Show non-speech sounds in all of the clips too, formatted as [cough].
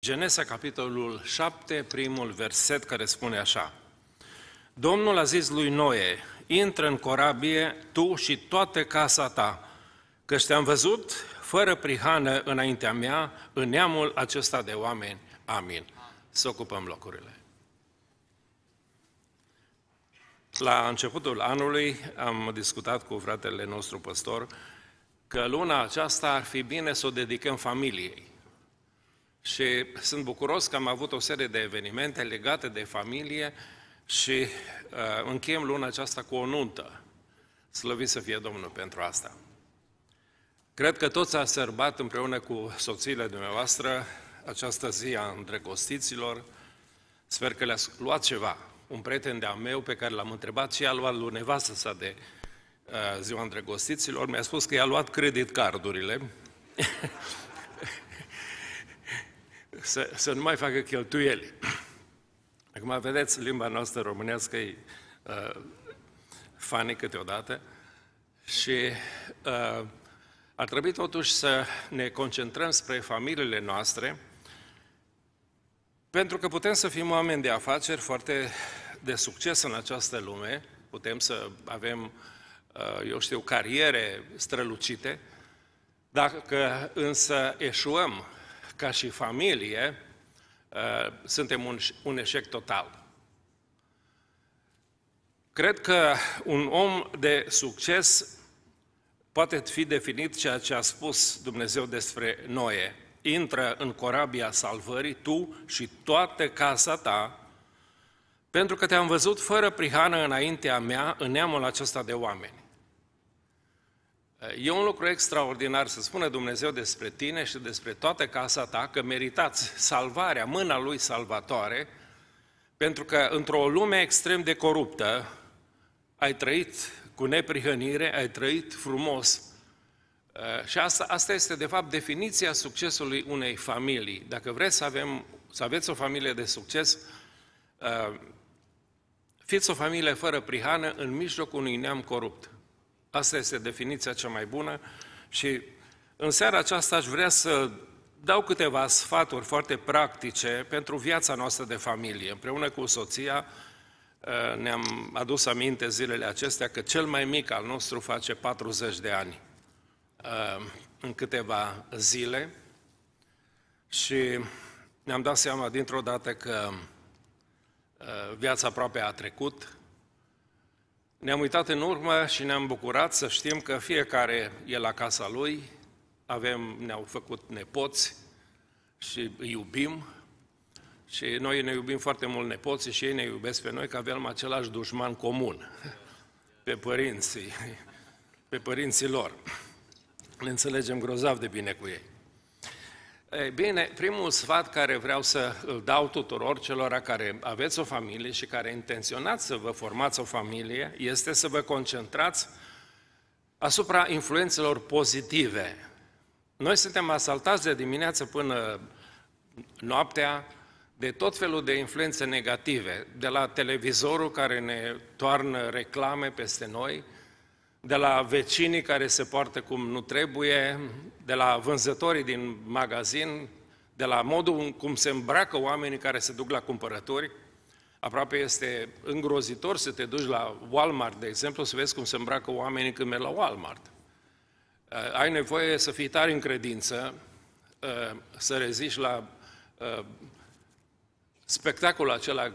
Genesa, capitolul 7, primul verset care spune așa. Domnul a zis lui Noe, intră în corabie tu și toată casa ta, că te-am văzut fără prihană înaintea mea în neamul acesta de oameni. Amin. Să ocupăm locurile. La începutul anului am discutat cu fratele nostru păstor că luna aceasta ar fi bine să o dedicăm familiei și sunt bucuros că am avut o serie de evenimente legate de familie și uh, încheiem luna aceasta cu o nuntă. Slăvit să fie Domnul pentru asta. Cred că toți a sărbat împreună cu soțiile dumneavoastră această zi a îndrăgostiților. Sper că le-ați luat ceva. Un prieten de-a meu pe care l-am întrebat ce a luat lui nevastă sa de uh, ziua îndrăgostiților, mi-a spus că i-a luat credit cardurile [laughs] să, să nu mai facă cheltuieli. [clears throat] Acum, vedeți, limba noastră românească e uh, funny câteodată și uh, ar trebui totuși să ne concentrăm spre familiile noastre, pentru că putem să fim oameni de afaceri foarte de succes în această lume, putem să avem, uh, eu știu, cariere strălucite, dacă însă eșuăm ca și familie, uh, suntem un, un eșec total. Cred că un om de succes poate fi definit ceea ce a spus Dumnezeu despre Noe. Intră în corabia salvării, tu și toată casa ta, pentru că te-am văzut fără prihană înaintea mea în neamul acesta de oameni. E un lucru extraordinar să spună Dumnezeu despre tine și despre toată casa ta că meritați salvarea, mâna lui salvatoare, pentru că într-o lume extrem de coruptă ai trăit cu neprihănire, ai trăit frumos. Și asta, asta este, de fapt, definiția succesului unei familii. Dacă vreți să, avem, să aveți o familie de succes, fiți o familie fără prihană în mijlocul unui neam corupt. Asta este definiția cea mai bună și în seara aceasta aș vrea să dau câteva sfaturi foarte practice pentru viața noastră de familie. Împreună cu soția ă, ne-am adus aminte zilele acestea că cel mai mic al nostru face 40 de ani ă, în câteva zile și ne-am dat seama dintr-o dată că ă, viața aproape a trecut, ne-am uitat în urmă și ne-am bucurat să știm că fiecare e la casa lui, avem, ne-au făcut nepoți și îi iubim și noi ne iubim foarte mult nepoții și ei ne iubesc pe noi că avem același dușman comun, [laughs] pe părinții, [laughs] pe părinții lor. Ne înțelegem grozav de bine cu ei. Ei bine, primul sfat care vreau să îl dau tuturor celor care aveți o familie și care intenționați să vă formați o familie este să vă concentrați asupra influențelor pozitive. Noi suntem asaltați de dimineață până noaptea de tot felul de influențe negative, de la televizorul care ne toarnă reclame peste noi, de la vecinii care se poartă cum nu trebuie, de la vânzătorii din magazin, de la modul cum se îmbracă oamenii care se duc la cumpărături. Aproape este îngrozitor să te duci la Walmart, de exemplu, să vezi cum se îmbracă oamenii când merg la Walmart. Uh, ai nevoie să fii tare în credință, uh, să reziști la uh, spectacolul acela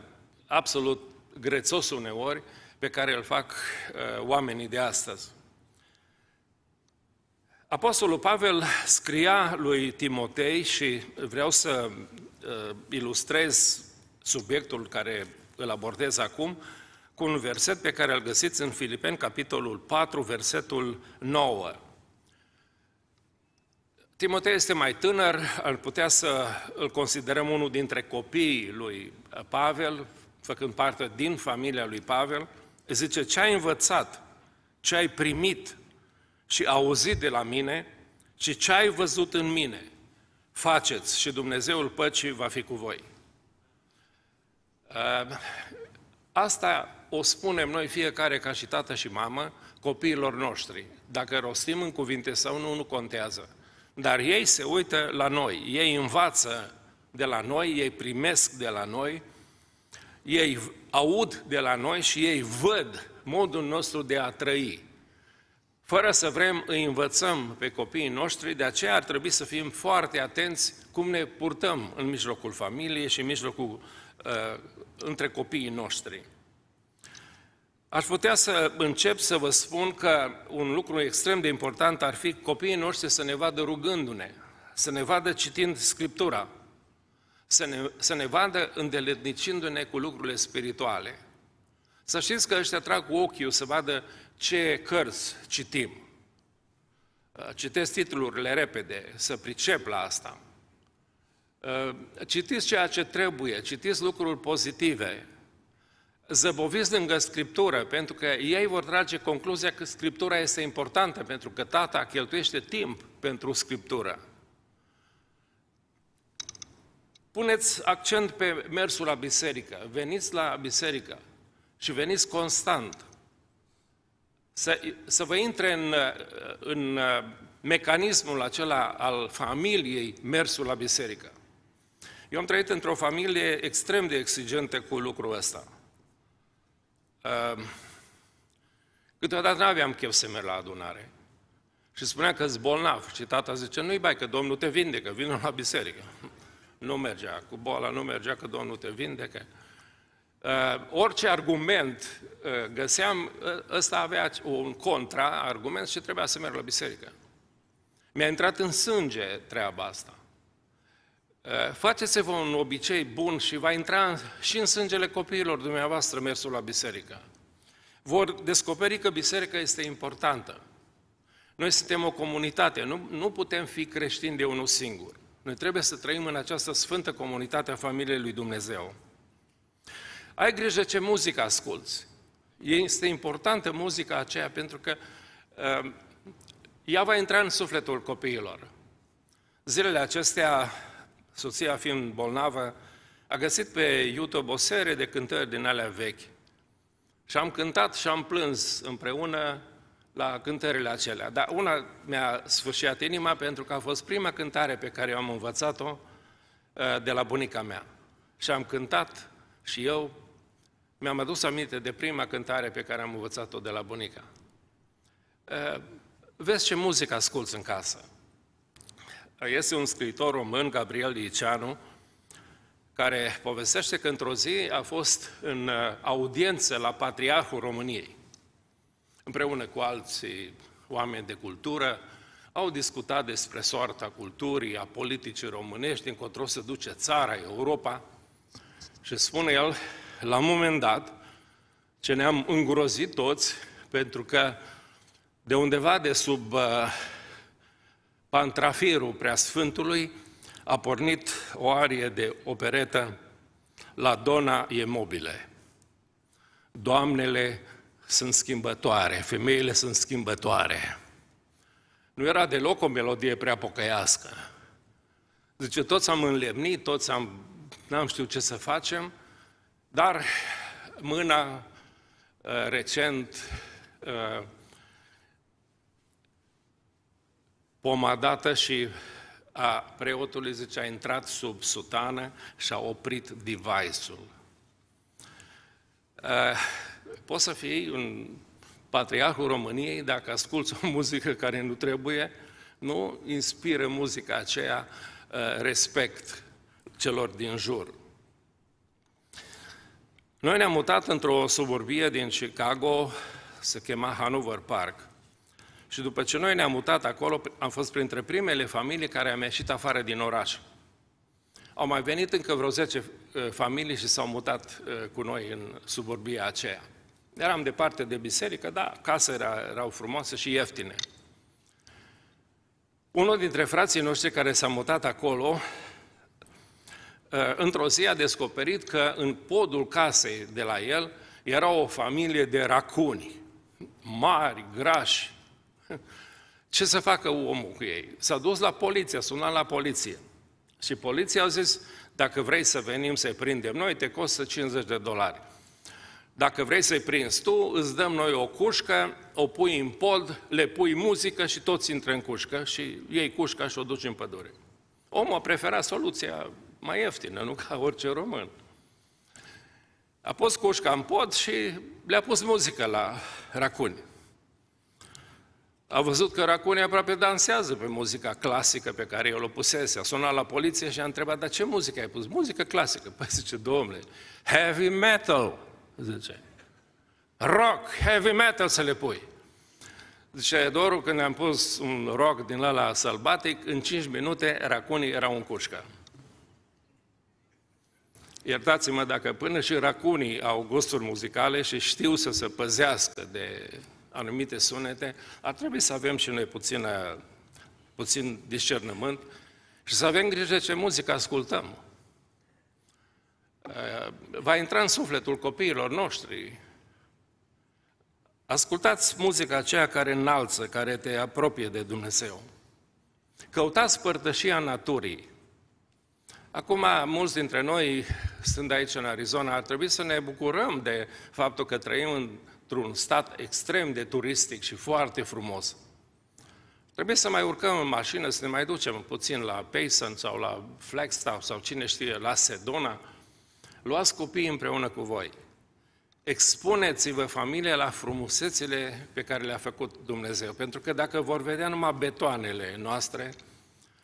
absolut grețos uneori, pe care îl fac uh, oamenii de astăzi. Apostolul Pavel scria lui Timotei și vreau să uh, ilustrez subiectul care îl abordez acum cu un verset pe care îl găsiți în Filipeni, capitolul 4, versetul 9. Timotei este mai tânăr, ar putea să îl considerăm unul dintre copiii lui Pavel, făcând parte din familia lui Pavel – Zice, ce ai învățat, ce ai primit și auzit de la mine și ce ai văzut în mine, faceți și Dumnezeul păcii va fi cu voi. Ehm, asta o spunem noi fiecare ca și tată și mamă copiilor noștri. Dacă rostim în cuvinte sau nu, nu contează. Dar ei se uită la noi, ei învață de la noi, ei primesc de la noi ei aud de la noi și ei văd modul nostru de a trăi. Fără să vrem, îi învățăm pe copiii noștri, de aceea ar trebui să fim foarte atenți cum ne purtăm în mijlocul familiei și în mijlocul uh, între copiii noștri. Aș putea să încep să vă spun că un lucru extrem de important ar fi copiii noștri să ne vadă rugându-ne, să ne vadă citind Scriptura, să ne, să ne vadă îndeletnicindu-ne cu lucrurile spirituale. Să știți că ăștia trag cu ochiul să vadă ce cărți citim. Uh, citesc titlurile repede, să pricep la asta. Uh, citiți ceea ce trebuie, citiți lucruri pozitive, zăboviți lângă Scriptură, pentru că ei vor trage concluzia că Scriptura este importantă, pentru că tata cheltuiește timp pentru Scriptură. Puneți accent pe mersul la biserică, veniți la biserică și veniți constant. Să, să vă intre în, în mecanismul acela al familiei mersul la biserică. Eu am trăit într-o familie extrem de exigentă cu lucrul ăsta. Uh, câteodată nu aveam chef să merg la adunare. Și spunea că-s bolnav. Și tata zice, nu-i bai, că Domnul te vindecă, vină la biserică nu mergea, cu boala nu mergea, că Domnul te vindecă. Uh, orice argument uh, găseam, uh, ăsta avea un contra-argument și trebuia să merg la biserică. Mi-a intrat în sânge treaba asta. Uh, Faceți-vă un obicei bun și va intra și în sângele copiilor dumneavoastră mersul la biserică. Vor descoperi că biserica este importantă. Noi suntem o comunitate, nu, nu putem fi creștini de unul singur. Noi trebuie să trăim în această sfântă comunitate a familiei lui Dumnezeu. Ai grijă ce muzică asculți. Este importantă muzica aceea pentru că uh, ea va intra în sufletul copiilor. Zilele acestea, soția fiind bolnavă, a găsit pe YouTube o serie de cântări din alea vechi. Și am cântat și am plâns împreună la cântările acelea. Dar una mi-a sfârșit inima pentru că a fost prima cântare pe care eu am învățat-o uh, de la bunica mea. Și am cântat și eu mi-am adus aminte de prima cântare pe care am învățat-o de la bunica. Uh, vezi ce muzică asculți în casă. Este un scriitor român, Gabriel Liceanu, care povestește că într-o zi a fost în uh, audiență la Patriarhul României împreună cu alții oameni de cultură, au discutat despre soarta culturii, a politicii românești, încotro se duce țara, Europa. Și spune el, la un moment dat, ce ne-am îngrozit toți, pentru că de undeva de sub uh, pantrafirul preasfântului a pornit o arie de operetă la Dona e mobile. Doamnele sunt schimbătoare, femeile sunt schimbătoare. Nu era deloc o melodie prea pocăiască. Zice, toți am înlemnit, toți am, n-am știut ce să facem, dar mâna uh, recent uh, pomadată și a preotului, zice, a intrat sub sutană și a oprit device-ul. Uh, Poți să fii un patriarhul României dacă asculți o [laughs] muzică care nu trebuie, nu inspiră muzica aceea uh, respect celor din jur. Noi ne-am mutat într-o suburbie din Chicago, se chema Hanover Park. Și după ce noi ne-am mutat acolo, am fost printre primele familii care am ieșit afară din oraș. Au mai venit încă vreo 10 uh, familii și s-au mutat uh, cu noi în suburbia aceea. Eram departe de biserică, dar casele era, erau frumoase și ieftine. Unul dintre frații noștri care s-a mutat acolo, ă, într-o zi a descoperit că în podul casei de la el era o familie de racuni, mari, grași. Ce să facă omul cu ei? S-a dus la poliție, a sunat la poliție. Și poliția a zis, dacă vrei să venim să-i prindem noi, te costă 50 de dolari. Dacă vrei să-i prinzi tu, îți dăm noi o cușcă, o pui în pod, le pui muzică și toți intră în cușcă și iei cușca și o duci în pădure. Omul a preferat soluția mai ieftină, nu ca orice român. A pus cușca în pod și le-a pus muzică la racuni. A văzut că racunii aproape dansează pe muzica clasică pe care el o pusese. A sunat la poliție și a întrebat, dar ce muzică ai pus? Muzică clasică. Păi zice, domnule, heavy metal zice. Rock, heavy metal să le pui. Zice Edoru, când am pus un rock din ăla sălbatic, în 5 minute racunii erau în cușcă. Iertați-mă dacă până și racunii au gusturi muzicale și știu să se păzească de anumite sunete, ar trebui să avem și noi puțină, puțin discernământ și să avem grijă ce muzică ascultăm. Eh, va intra în sufletul copiilor noștri. Ascultați muzica aceea care înalță, care te apropie de Dumnezeu. Căutați părtășia naturii. Acum, mulți dintre noi, stând aici în Arizona, ar trebui să ne bucurăm de faptul că trăim într-un stat extrem de turistic și foarte frumos. Trebuie să mai urcăm în mașină, să ne mai ducem puțin la Payson sau la Flagstaff sau cine știe, la Sedona – luați copiii împreună cu voi. Expuneți-vă familia la frumusețile pe care le-a făcut Dumnezeu, pentru că dacă vor vedea numai betoanele noastre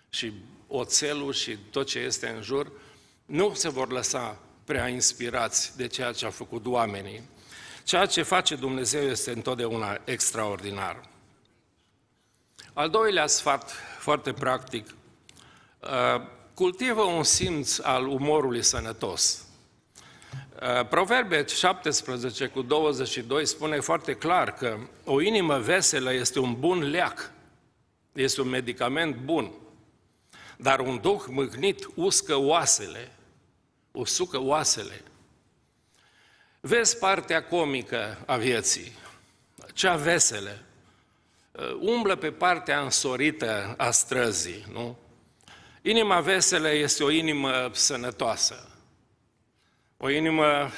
și oțelul și tot ce este în jur, nu se vor lăsa prea inspirați de ceea ce au făcut oamenii. Ceea ce face Dumnezeu este întotdeauna extraordinar. Al doilea sfat, foarte practic, uh, cultivă un simț al umorului sănătos. Uh, Proverbe 17 cu 22 spune foarte clar că o inimă veselă este un bun leac, este un medicament bun, dar un duh mâhnit uscă oasele, usucă oasele. Vezi partea comică a vieții, cea veselă, uh, umblă pe partea însorită a străzii, nu? Inima veselă este o inimă sănătoasă, o inimă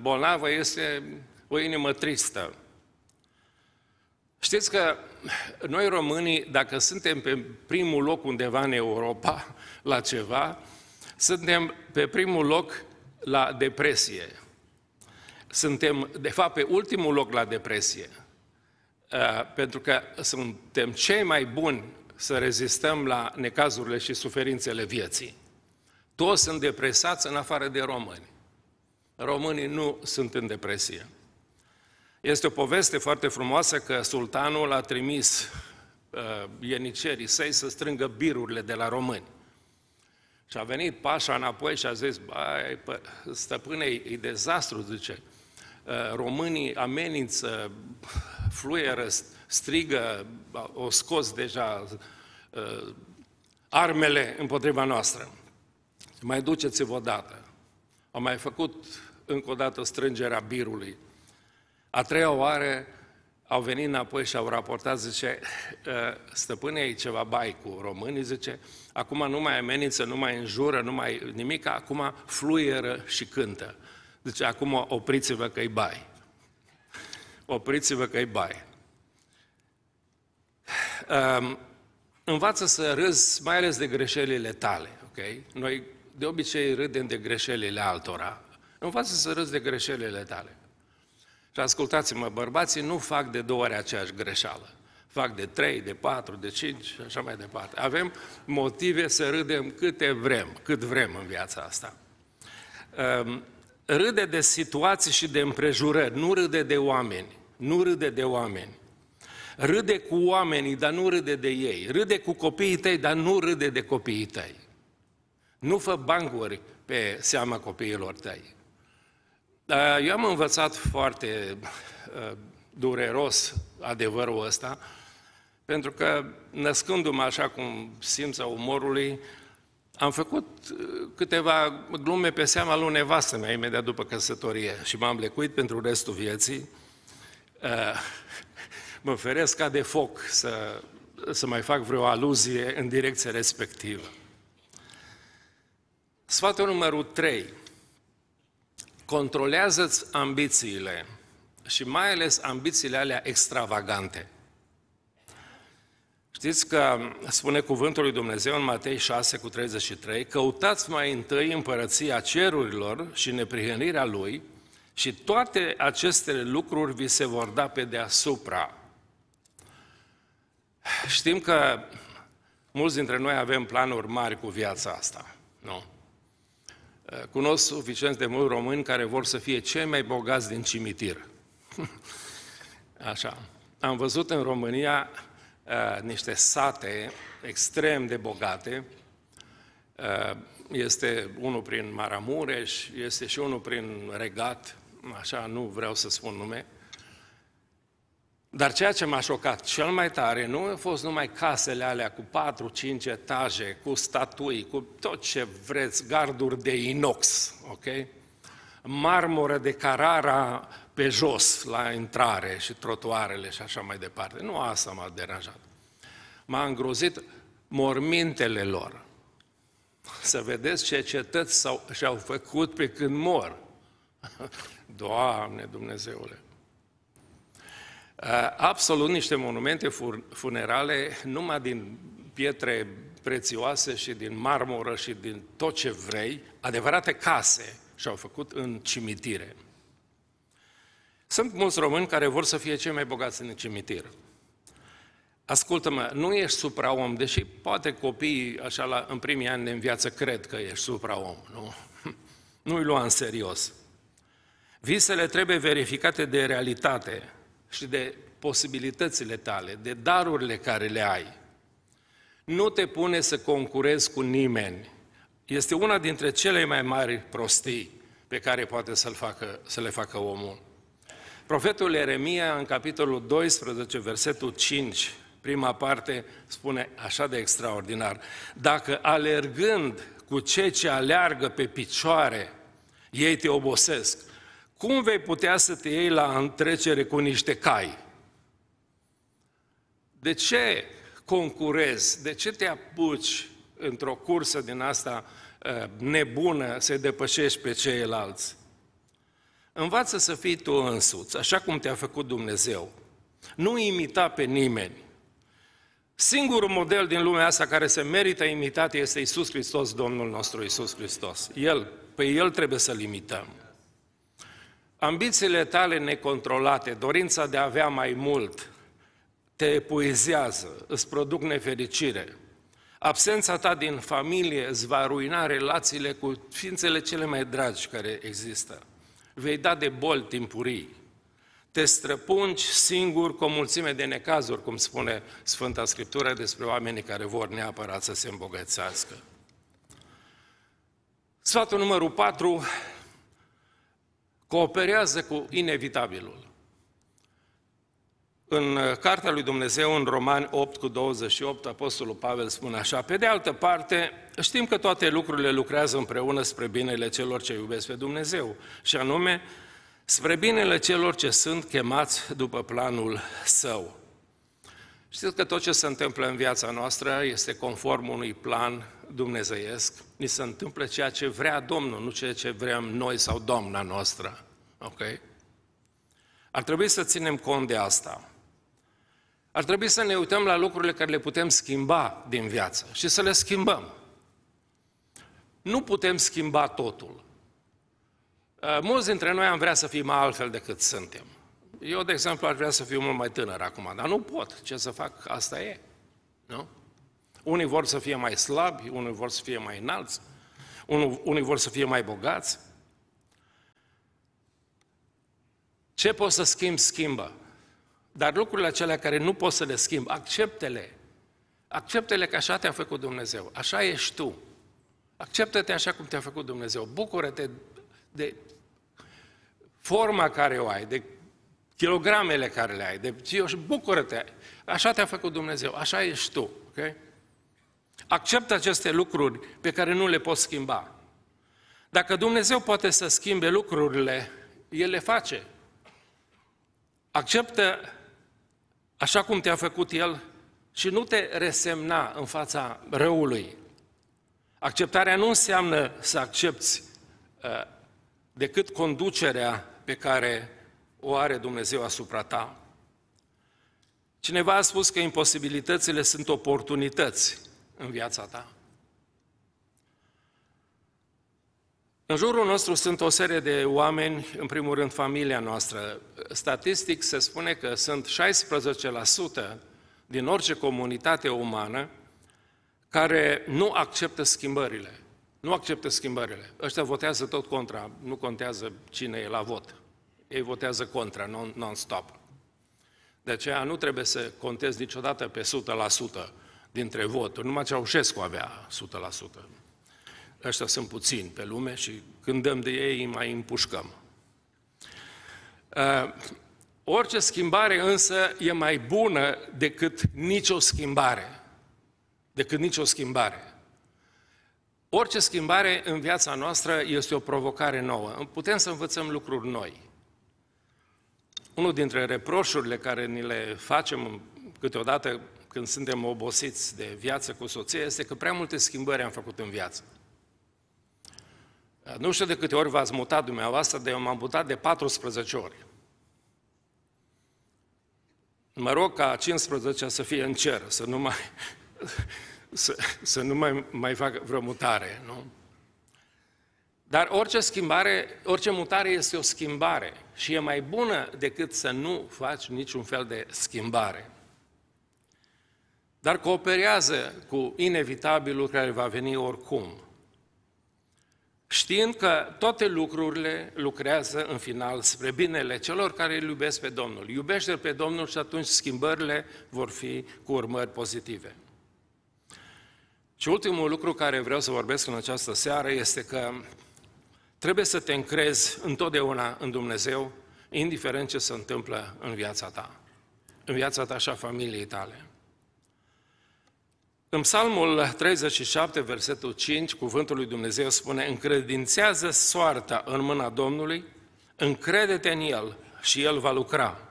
bolnavă este o inimă tristă. Știți că noi românii, dacă suntem pe primul loc undeva în Europa [laughs] la ceva, suntem pe primul loc la depresie. Suntem, de fapt, pe ultimul loc la depresie. Pentru că suntem cei mai buni să rezistăm la necazurile și suferințele vieții. Toți sunt depresați în afară de români. Românii nu sunt în depresie. Este o poveste foarte frumoasă că sultanul a trimis uh, ienicerii săi să strângă birurile de la români. Și a venit pașa înapoi și a zis, băi, pă, stăpâne, e dezastru, zice. Uh, românii amenință, fluieră, strigă, o scos deja uh, armele împotriva noastră. Mai duceți-vă o dată. Am mai făcut încă o dată strângerea birului. A treia oară au venit înapoi și au raportat, zice, ă, stăpâne, e ceva bai cu românii, zice, acum nu mai amenință, nu mai înjură, nu mai nimic, acum fluieră și cântă. Deci acum opriți-vă că-i bai. Opriți-vă că-i bai. Um, învață să râzi, mai ales de greșelile tale, ok? Noi de obicei râdem de greșelile altora. Învață să râzi de greșelile tale. Și ascultați-mă, bărbații nu fac de două ori aceeași greșeală. Fac de trei, de patru, de cinci și așa mai departe. Avem motive să râdem câte vrem, cât vrem în viața asta. Ehm, râde de situații și de împrejurări, nu râde de oameni. Nu râde de oameni. Râde cu oamenii, dar nu râde de ei. Râde cu copiii tăi, dar nu râde de copiii tăi. Nu fă banguri pe seama copiilor tăi. Da, eu am învățat foarte uh, dureros adevărul ăsta, pentru că născându-mă așa cum simța umorului, am făcut uh, câteva glume pe seama lui nevastă mea imediat după căsătorie și m-am lecuit pentru restul vieții. Uh, [laughs] mă feresc ca de foc să, să mai fac vreo aluzie în direcția respectivă. Sfatul numărul 3. Controlează-ți ambițiile și mai ales ambițiile alea extravagante. Știți că spune cuvântul lui Dumnezeu în Matei 6 cu 33, căutați mai întâi împărăția cerurilor și neprihănirea lui și toate aceste lucruri vi se vor da pe deasupra. Știm că mulți dintre noi avem planuri mari cu viața asta, nu? Cunosc suficient de mulți români care vor să fie cei mai bogați din cimitir. [laughs] Așa. Am văzut în România uh, niște sate extrem de bogate. Uh, este unul prin Maramureș, este și unul prin Regat, așa, nu vreau să spun nume. Uh, dar ceea ce m-a șocat cel mai tare nu au fost numai casele alea cu 4-5 etaje, cu statui, cu tot ce vreți, garduri de inox, ok? Marmură de Carara pe jos la intrare și trotuarele și așa mai departe. Nu asta m-a deranjat. M-a îngrozit mormintele lor. Să vedeți ce cetăți și-au făcut pe când mor. [laughs] Doamne Dumnezeule! Uh, absolut niște monumente funerale numai din pietre prețioase și din marmură și din tot ce vrei, adevărate case și-au făcut în cimitire. Sunt mulți români care vor să fie cei mai bogați în cimitir. Ascultă-mă, nu ești supraom, deși poate copiii, așa, la, în primii ani în viață, cred că ești supraom, nu? [laughs] Nu-i lua în serios. Visele trebuie verificate de realitate, și de posibilitățile tale, de darurile care le ai. Nu te pune să concurezi cu nimeni. Este una dintre cele mai mari prostii pe care poate să facă, să le facă omul. Profetul Eremia, în capitolul 12, versetul 5, prima parte, spune așa de extraordinar. Dacă alergând cu cei ce aleargă pe picioare, ei te obosesc cum vei putea să te iei la întrecere cu niște cai? De ce concurezi? De ce te apuci într-o cursă din asta ă, nebună să depășești pe ceilalți? Învață să fii tu însuți, așa cum te-a făcut Dumnezeu. Nu imita pe nimeni. Singurul model din lumea asta care se merită imitat este Isus Hristos, Domnul nostru Isus Hristos. El, pe El trebuie să-L imităm. Ambițiile tale necontrolate, dorința de a avea mai mult, te epuizează, îți produc nefericire. Absența ta din familie îți va ruina relațiile cu ființele cele mai dragi care există. Vei da de boli timpurii. Te străpungi singur cu o mulțime de necazuri, cum spune Sfânta Scriptură despre oamenii care vor neapărat să se îmbogățească. Sfatul numărul 4, cooperează cu inevitabilul. În uh, Cartea lui Dumnezeu, în Romani 8 cu 28, Apostolul Pavel spune așa, pe de altă parte, știm că toate lucrurile lucrează împreună spre binele celor ce iubesc pe Dumnezeu, și anume, spre binele celor ce sunt chemați după planul său. Știți că tot ce se întâmplă în viața noastră este conform unui plan dumnezeiesc. Ni se întâmplă ceea ce vrea Domnul, nu ceea ce vrem noi sau Doamna noastră. Ok? Ar trebui să ținem cont de asta. Ar trebui să ne uităm la lucrurile care le putem schimba din viață și să le schimbăm. Nu putem schimba totul. Uh, mulți dintre noi am vrea să fim altfel decât suntem. Eu, de exemplu, aș vrea să fiu mult mai tânăr acum, dar nu pot. Ce să fac? Asta e. Nu? Unii vor să fie mai slabi, unii vor să fie mai înalți, unii vor să fie mai bogați. Ce poți să schimbi, schimbă. Dar lucrurile acelea care nu poți să le schimbi, acceptele, acceptele că așa te-a făcut Dumnezeu, așa ești tu. Acceptă-te așa cum te-a făcut Dumnezeu. Bucură-te de forma care o ai, de kilogramele care le ai, deci eu și bucură-te, așa te-a făcut Dumnezeu, așa ești tu, ok? Acceptă aceste lucruri pe care nu le poți schimba. Dacă Dumnezeu poate să schimbe lucrurile, El le face. Acceptă așa cum te-a făcut El și nu te resemna în fața răului. Acceptarea nu înseamnă să accepti uh, decât conducerea pe care o are Dumnezeu asupra ta. Cineva a spus că imposibilitățile sunt oportunități în viața ta. În jurul nostru sunt o serie de oameni, în primul rând familia noastră. Statistic se spune că sunt 16% din orice comunitate umană care nu acceptă schimbările. Nu acceptă schimbările. Ăștia votează tot contra, nu contează cine e la vot ei votează contra, non, non-stop. De aceea nu trebuie să contezi niciodată pe 100% dintre voturi. Numai Ceaușescu avea 100%. Ăștia sunt puțini pe lume și când dăm de ei, îi mai împușcăm. Uh, orice schimbare însă e mai bună decât nicio schimbare. Decât nicio schimbare. Orice schimbare în viața noastră este o provocare nouă. Putem să învățăm lucruri noi. Unul dintre reproșurile care ni le facem câteodată când suntem obosiți de viață cu soție este că prea multe schimbări am făcut în viață. Nu știu de câte ori v-ați mutat dumneavoastră, dar eu m-am mutat de 14 ori. Mă rog ca 15 să fie în cer, să nu mai, [laughs] să, să nu mai, mai fac vreo mutare, nu? Dar orice schimbare, orice mutare este o schimbare și e mai bună decât să nu faci niciun fel de schimbare. Dar cooperează cu inevitabilul care va veni oricum, știind că toate lucrurile lucrează în final spre binele celor care îl iubesc pe Domnul. Iubește pe Domnul și atunci schimbările vor fi cu urmări pozitive. Și ultimul lucru care vreau să vorbesc în această seară este că Trebuie să te încrezi întotdeauna în Dumnezeu, indiferent ce se întâmplă în viața ta, în viața ta și a familiei tale. În Psalmul 37, versetul 5, cuvântul lui Dumnezeu spune Încredințează soarta în mâna Domnului, încrede-te în El și El va lucra.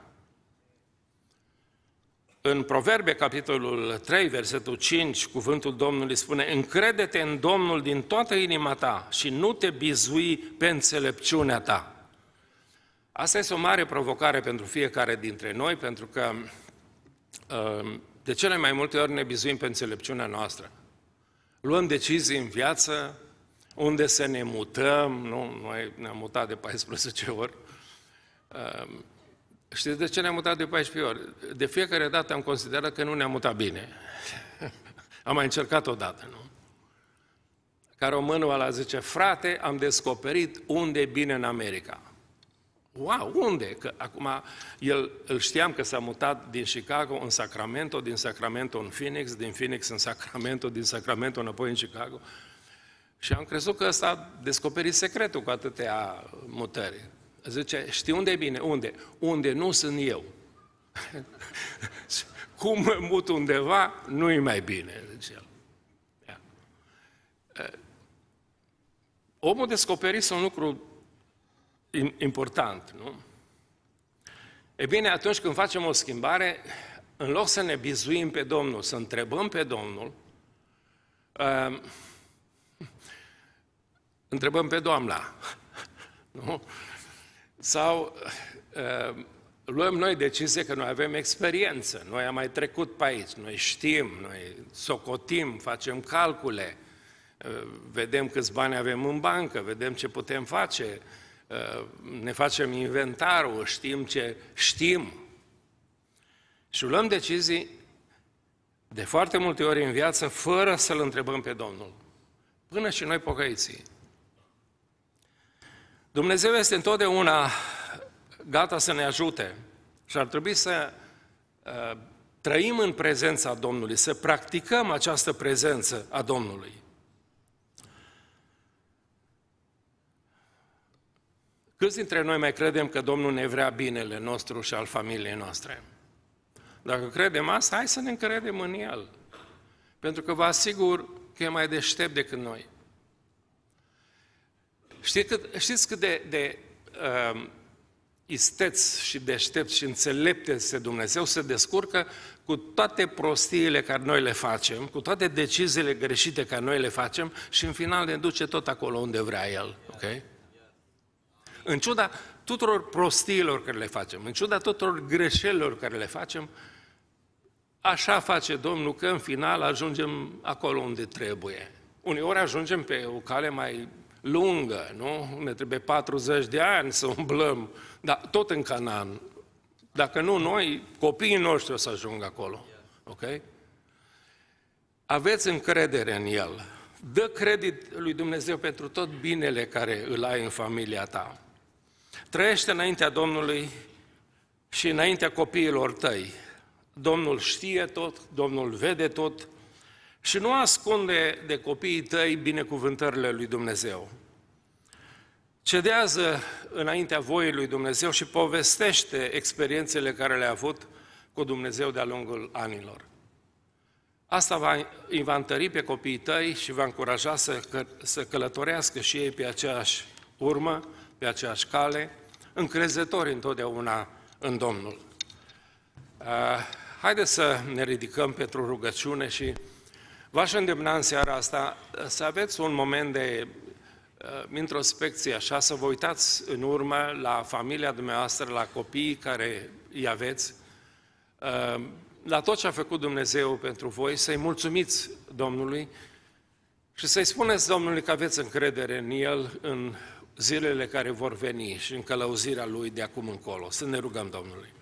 În Proverbe, capitolul 3, versetul 5, cuvântul Domnului spune Încrede-te în Domnul din toată inima ta și nu te bizui pe înțelepciunea ta. Asta este o mare provocare pentru fiecare dintre noi, pentru că uh, de cele mai multe ori ne bizuim pe înțelepciunea noastră. Luăm decizii în viață, unde să ne mutăm, nu? Noi ne-am mutat de 14 ori uh, Știți de ce ne-am mutat de 14 ori? De fiecare dată am considerat că nu ne-am mutat bine. [laughs] am mai încercat o dată, nu? Ca românul ăla zice, frate, am descoperit unde e bine în America. Wow, unde? Că acum el, îl știam că s-a mutat din Chicago în Sacramento, din Sacramento în Phoenix, din Phoenix în Sacramento, din Sacramento înapoi în Chicago. Și am crezut că ăsta a descoperit secretul cu atâtea mutări. Zice, știi unde e bine? Unde? Unde nu sunt eu. [laughs] Cum mă mut undeva, nu i mai bine, zice el. Da. Omul descoperit un lucru important, nu? E bine, atunci când facem o schimbare, în loc să ne bizuim pe Domnul, să întrebăm pe Domnul, uh, întrebăm pe Doamna. [laughs] Nu? Sau uh, luăm noi decizie că noi avem experiență, noi am mai trecut pe aici, noi știm, noi socotim, facem calcule, uh, vedem câți bani avem în bancă, vedem ce putem face, uh, ne facem inventarul, știm ce știm. Și luăm decizii de foarte multe ori în viață fără să-L întrebăm pe Domnul. Până și noi pocăiții. Dumnezeu este întotdeauna gata să ne ajute și ar trebui să uh, trăim în prezența Domnului, să practicăm această prezență a Domnului. Câți dintre noi mai credem că Domnul ne vrea binele nostru și al familiei noastre? Dacă credem asta, hai să ne încredem în El. Pentru că vă asigur că e mai deștept decât noi. Știți cât, știți cât de, de uh, isteți și deștepți și înțelepte este Dumnezeu, se descurcă cu toate prostiile care noi le facem, cu toate deciziile greșite care noi le facem și în final ne duce tot acolo unde vrea El. Okay? În ciuda tuturor prostiilor care le facem, în ciuda tuturor greșelilor care le facem, așa face Domnul că în final ajungem acolo unde trebuie. Uneori ajungem pe o cale mai lungă, nu? Ne trebuie 40 de ani să umblăm, dar tot în Canaan. Dacă nu, noi, copiii noștri o să ajungă acolo. Ok? Aveți încredere în El. Dă credit lui Dumnezeu pentru tot binele care îl ai în familia ta. Trăiește înaintea Domnului și înaintea copiilor tăi. Domnul știe tot, Domnul vede tot, și nu ascunde de copiii tăi binecuvântările lui Dumnezeu. Cedează înaintea voii lui Dumnezeu și povestește experiențele care le-a avut cu Dumnezeu de-a lungul anilor. Asta va, îi va întări pe copiii tăi și va încuraja să, că, să călătorească și ei pe aceeași urmă, pe aceeași cale, încrezători întotdeauna în Domnul. Ah, haideți să ne ridicăm pentru rugăciune și V-aș îndemna în seara asta uh, să aveți un moment de uh, introspecție, așa, să vă uitați în urmă la familia dumneavoastră, la copiii care îi aveți, uh, la tot ce a făcut Dumnezeu pentru voi, să-i mulțumiți Domnului și să-i spuneți Domnului că aveți încredere în El, în zilele care vor veni și în călăuzirea Lui de acum încolo. Să ne rugăm Domnului.